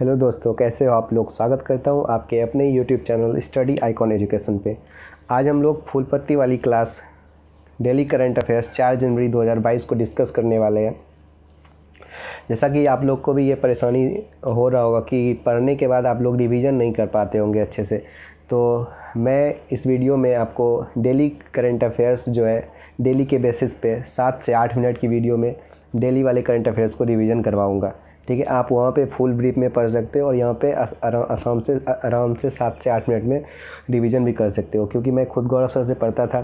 hello दोस्तों कैसे हो आप लोग स्वागत करता हूँ आपके अपने YouTube channel study icon education पे आज हम लोग फूलपत्ती वाली क्लास डेली करंट अफेयर्स चार जनवरी 2022 को डिस्कस करने वाले हैं जैसा कि आप लोग को भी ये परेशानी हो रहा होगा कि पढ़ने के बाद आप लोग रिविज़न नहीं कर पाते होंगे अच्छे से तो मैं इस वीडियो में आपको डेली करंट अफेयर्स जो है डेली के बेसिस पे सात से आठ मिनट की वीडियो में डेली वाले करंट अफेयर्स को रिवीजन करवाऊँगा ठीक है आप वहाँ पे फुल ब्रीफ में पढ़ सकते हो और यहाँ पे आसाम से आराम से सात से आठ मिनट में रिवीजन भी कर सकते हो क्योंकि मैं खुद गौरव सर से पढ़ता था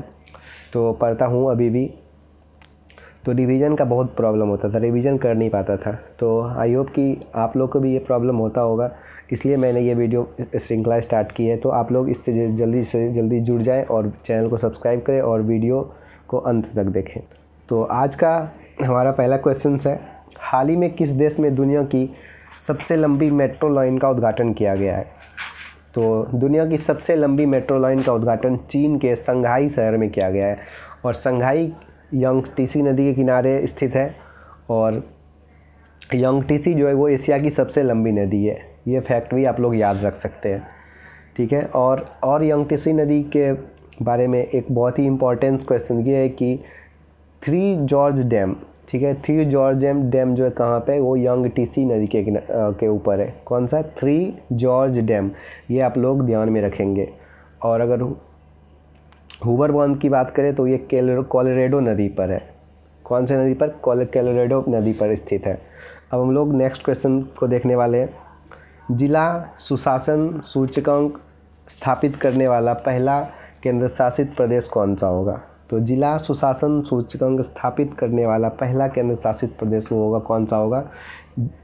तो पढ़ता हूँ अभी भी तो रिवीजन का बहुत प्रॉब्लम होता था रिवीजन कर नहीं पाता था तो आई होप कि आप लोग को भी ये प्रॉब्लम होता होगा इसलिए मैंने ये वीडियो श्रृंखला स्टार्ट की है तो आप लोग इससे जल्दी से जल्दी जुड़ जाए और चैनल को सब्सक्राइब करें और वीडियो को अंत तक देखें तो आज का हमारा पहला क्वेश्चन है हाल ही में किस देश में दुनिया की सबसे लंबी मेट्रो लाइन का उद्घाटन किया गया है तो दुनिया की सबसे लंबी मेट्रो लाइन का उद्घाटन चीन के संघाई शहर में किया गया है और संघाई यंग टीसी नदी के किनारे स्थित है और यंग टीसी जो है वो एशिया की सबसे लंबी नदी है ये फैक्ट भी आप लोग याद रख सकते हैं ठीक है और और टीसी नदी के बारे में एक बहुत ही इम्पोर्टेंस क्वेश्चन ये है कि थ्री जॉर्ज डैम ठीक है थ्री जॉर्ज एम डैम जो है कहाँ पे वो यंग टीसी नदी के के ऊपर है कौन सा थ्री जॉर्ज डैम ये आप लोग ध्यान में रखेंगे और अगर हुबर बांध की बात करें तो ये कोलोरेडो नदी पर है कौन से नदी पर कोलोरेडो नदी पर स्थित है अब हम लोग नेक्स्ट क्वेश्चन को देखने वाले हैं जिला सुशासन सूचकांक स्थापित करने वाला पहला केंद्र शासित प्रदेश कौन सा होगा तो जिला सुशासन सूचकांक स्थापित करने वाला पहला केंद्र शासित प्रदेश होगा कौन सा होगा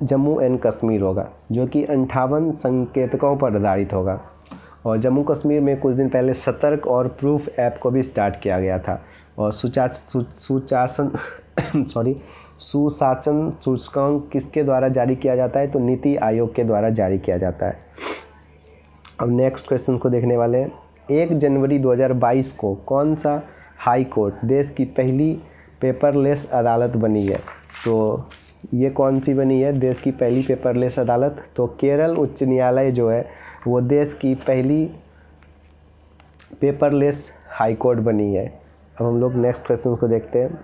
जम्मू एंड कश्मीर होगा जो कि अंठावन संकेतकों पर आधारित होगा और जम्मू कश्मीर में कुछ दिन पहले सतर्क और प्रूफ ऐप को भी स्टार्ट किया गया था और सुचासन सॉरी सुशासन सूचकांक किसके द्वारा जारी किया जाता है तो नीति आयोग के द्वारा जारी किया जाता है अब नेक्स्ट क्वेश्चन को देखने वाले हैं एक जनवरी 2022 को कौन सा हाई कोर्ट देश की पहली पेपरलेस अदालत बनी है तो ये कौन सी बनी है देश की पहली पेपरलेस अदालत तो केरल उच्च न्यायालय जो है वो देश की पहली पेपरलेस हाई कोर्ट बनी है अब हम लोग नेक्स्ट क्वेश्चन को देखते हैं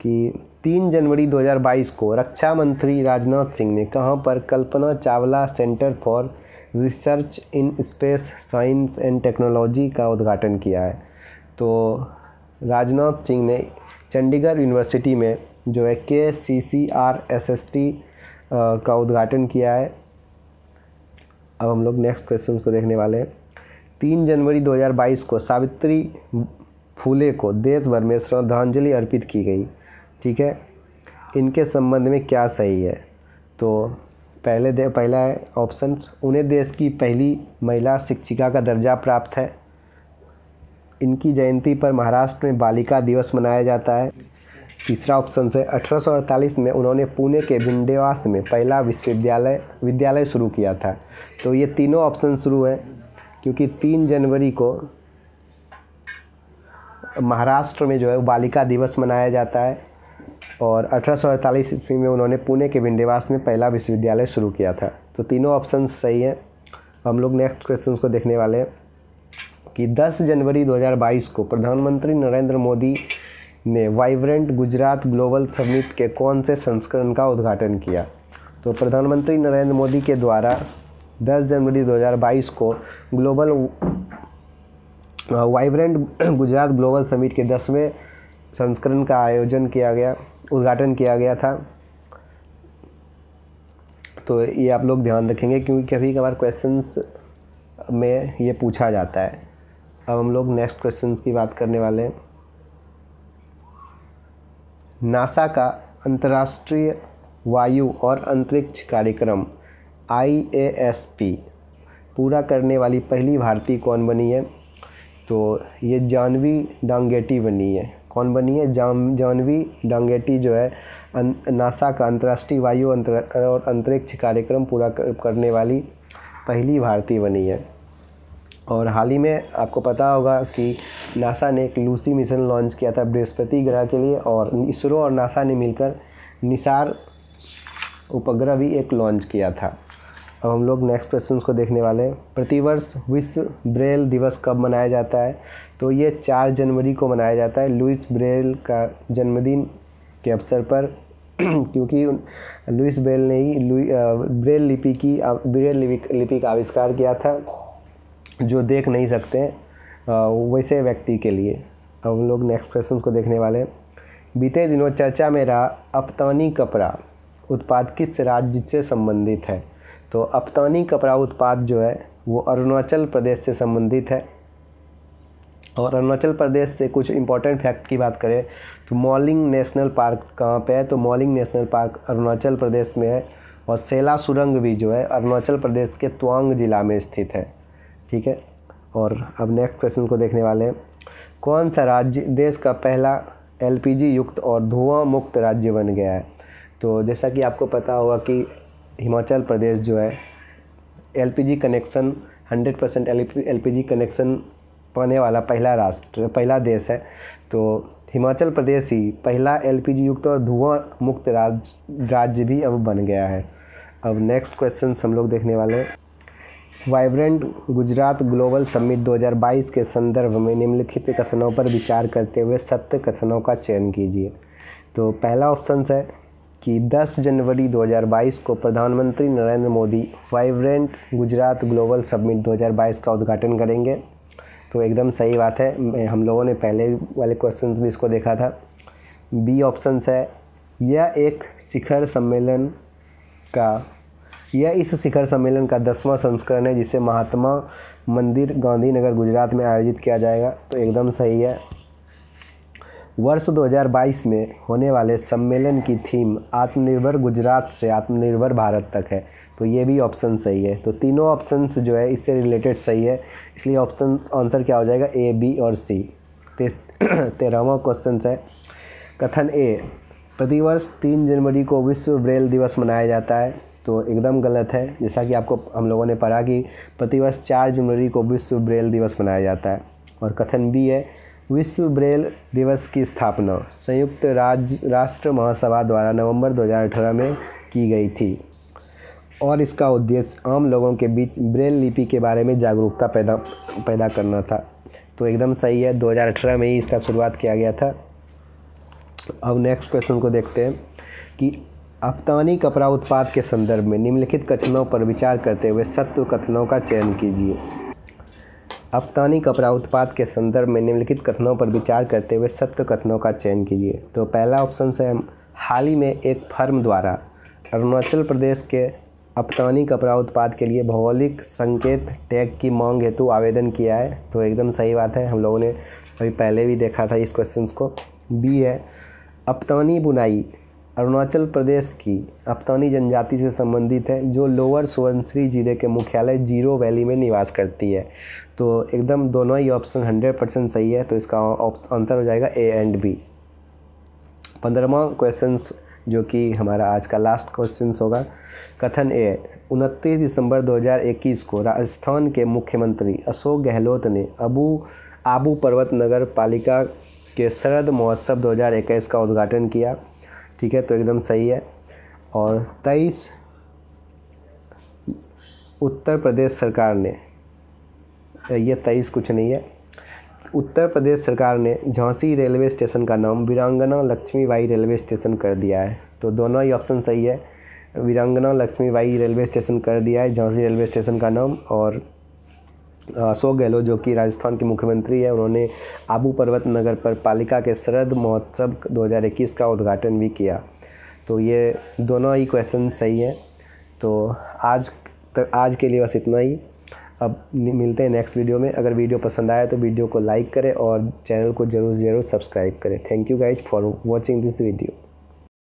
कि तीन जनवरी 2022 को रक्षा मंत्री राजनाथ सिंह ने कहाँ पर Kalpana Chawla centre for research in space science and technology का उद्घाटन किया है तो राजनाथ सिंह ने चंडीगढ़ यूनिवर्सिटी में जो है K C C R S S T का उद्घाटन किया है अब हम लोग नेक्स्ट क्वेश्चन को देखने वाले हैं तीन जनवरी 2022 को सावित्री फूले को देश भर में श्रद्धांजलि अर्पित की गई ठीक है इनके संबंध में क्या सही है तो पहले दे पहला है ऑप्शन उन्हें देश की पहली महिला शिक्षिका का दर्जा प्राप्त है इनकी जयंती पर महाराष्ट्र में बालिका दिवस मनाया जाता है तीसरा ऑप्शन से अठारह में उन्होंने पुणे के भिंडेवास में पहला विश्वविद्यालय विद्यालय शुरू किया था तो ये तीनों ऑप्शन शुरू हैं क्योंकि तीन जनवरी को महाराष्ट्र में जो है बालिका दिवस मनाया जाता है और अठारह ईस्वी में उन्होंने पुणे के भिंडेवास में पहला विश्वविद्यालय शुरू किया था तो तीनों ऑप्शन सही हैं हम लोग नेक्स्ट क्वेश्चन को देखने वाले हैं कि 10 जनवरी 2022 को प्रधानमंत्री नरेंद्र मोदी ने वाइब्रेंट गुजरात ग्लोबल समिट के कौन से संस्करण का उद्घाटन किया तो प्रधानमंत्री नरेंद्र मोदी के द्वारा 10 जनवरी 2022 को global vibrant Gujarat global summit के दसवें संस्करण का आयोजन किया गया उद्घाटन किया गया था तो ये आप लोग ध्यान रखेंगे क्योंकि कभी कभार क्वेश्चंस में ये पूछा जाता है अब हम लोग नेक्स्ट क्वेश्चन की बात करने वाले हैं नासा का अंतर्राष्ट्रीय वायु और अंतरिक्ष कार्यक्रम आई पूरा करने वाली पहली भारतीय कौन बनी है तो ये जानवी डांगेटी बनी है कौन बनी है जान जानवी डांगेटी जो है अन, अं, नासा का अंतर्राष्ट्रीय वायु अंतर, और अंतरिक्ष कार्यक्रम पूरा कर, करने वाली पहली भारतीय बनी है और हाल ही में आपको पता होगा कि नासा ने एक लूसी मिशन लॉन्च किया था बृहस्पति ग्रह के लिए और इसरो और नासा ने मिलकर निसार उपग्रह भी एक लॉन्च किया था अब हम लोग नेक्स्ट क्वेश्चन को देखने वाले हैं प्रतिवर्ष विश्व ब्रेल दिवस कब मनाया जाता है तो ये चार जनवरी को मनाया जाता है लुइस ब्रेल का जन्मदिन के अवसर पर क्योंकि लुइस ब्रेल ने ही ब्रेल लिपि की ब्रेल लिपि का आविष्कार किया था जो देख नहीं सकते वैसे व्यक्ति के लिए हम लोग नेक्स्ट क्वेश्चन को देखने वाले बीते दिनों चर्चा में रहा अपतानी कपड़ा उत्पाद किस राज्य से संबंधित है तो अपतानी कपड़ा उत्पाद जो है वो अरुणाचल प्रदेश से संबंधित है और अरुणाचल प्रदेश से कुछ इंपॉर्टेंट फैक्ट की बात करें तो मॉलिंग नेशनल पार्क कहाँ पे है तो मॉलिंग नेशनल पार्क अरुणाचल प्रदेश में है और सेला सुरंग भी जो है अरुणाचल प्रदेश के त्वांग जिला में स्थित है ठीक है और अब नेक्स्ट क्वेश्चन को देखने वाले हैं कौन सा राज्य देश का पहला एलपीजी युक्त और धुआं मुक्त राज्य बन गया है तो जैसा कि आपको पता होगा कि हिमाचल प्रदेश जो है LPG connection 100 percent L connection पाने वाला पहला राष्ट्र पहला देश है तो हिमाचल प्रदेश ही पहला एलपीजी युक्त और धुआं मुक्त राज राज्य भी अब बन गया है अब नेक्स्ट क्वेश्चन हम लोग देखने वाले हैं वाइब्रेंट गुजरात ग्लोबल समिट 2022 के संदर्भ में निम्नलिखित कथनों पर विचार करते हुए सत्य कथनों का चयन कीजिए तो पहला ऑप्शन है कि 10 जनवरी 2022 को प्रधानमंत्री Narendra Modi vibrant Gujarat global summit 2022 का उद्घाटन करेंगे तो एकदम सही बात है हम लोगों ने पहले वाले क्वेश्चन भी इसको देखा था बी ऑप्शन है यह एक शिखर सम्मेलन का यह इस शिखर सम्मेलन का दसवां संस्करण है जिसे महात्मा मंदिर गांधीनगर गुजरात में आयोजित किया जाएगा तो एकदम सही है वर्ष 2022 में होने वाले सम्मेलन की थीम आत्मनिर्भर गुजरात से आत्मनिर्भर भारत तक है तो ये भी ऑप्शन सही है तो तीनों ऑप्शंस जो है इससे रिलेटेड सही है इसलिए ऑप्शन आंसर क्या हो जाएगा ए बी और सी तेरहवा क्वेश्चन है कथन ए प्रतिवर्ष तीन जनवरी को विश्व ब्रेल दिवस मनाया जाता है तो एकदम गलत है जैसा कि आपको हम लोगों ने पढ़ा कि प्रतिवर्ष चार जनवरी को विश्व ब्रेल दिवस मनाया जाता है और कथन भी है विश्व ब्रेल दिवस की स्थापना संयुक्त राज्य राष्ट्र महासभा द्वारा नवंबर 2018 में की गई थी और इसका उद्देश्य आम लोगों के बीच ब्रेल लिपि के बारे में जागरूकता पैदा पैदा करना था तो एकदम सही है 2018 में ही इसका शुरुआत किया गया था अब नेक्स्ट क्वेश्चन को देखते हैं कि अपतानी कपड़ा उत्पाद के संदर्भ में निम्नलिखित कथनों पर विचार करते हुए सत्व कथनों का चयन कीजिए अपतानी कपड़ा उत्पाद के संदर्भ में निम्नलिखित कथनों पर विचार करते हुए सत्य कथनों का चयन कीजिए तो पहला ऑप्शन से हम हाल ही में एक फर्म द्वारा अरुणाचल प्रदेश के अपतानी कपड़ा उत्पाद के लिए भौगोलिक संकेत टैग की मांग हेतु आवेदन किया है तो एकदम सही बात है हम लोगों ने अभी पहले भी देखा था इस क्वेश्चन को बी है अपतानी बुनाई अरुणाचल प्रदेश की अपतौनी जनजाति से संबंधित है जो लोअर सुवनश्री जिले के मुख्यालय जीरो वैली में निवास करती है तो एकदम दोनों ही ऑप्शन हंड्रेड परसेंट सही है तो इसका आंसर हो जाएगा ए एंड बी पंद्रहवा क्वेश्चन जो कि हमारा आज का लास्ट क्वेश्चन होगा कथन ए उनतीस दिसंबर 2021 को राजस्थान के मुख्यमंत्री अशोक गहलोत ने अबू आबू पर्वत नगर पालिका के शरद महोत्सव 2021 का उद्घाटन किया ठीक है तो एकदम सही है और तेईस उत्तर प्रदेश सरकार ने यह तेईस कुछ नहीं है उत्तर प्रदेश सरकार ने झांसी रेलवे स्टेशन का नाम वीरांगना लक्ष्मीबाई रेलवे स्टेशन कर दिया है तो दोनों ही ऑप्शन सही है वीरांगना लक्ष्मीबाई रेलवे स्टेशन कर दिया है झांसी रेलवे स्टेशन का नाम और अशोक गहलोत जो कि राजस्थान के मुख्यमंत्री हैं उन्होंने आबू पर्वत नगर पर पालिका के शरद महोत्सव 2021 का उद्घाटन भी किया तो ये दोनों ही क्वेश्चन सही हैं तो आज तक आज के लिए बस इतना ही अब मिलते हैं नेक्स्ट वीडियो में अगर वीडियो पसंद आया तो वीडियो को लाइक करें और चैनल को ज़रूर ज़रूर सब्सक्राइब करें thank you guys for watching this video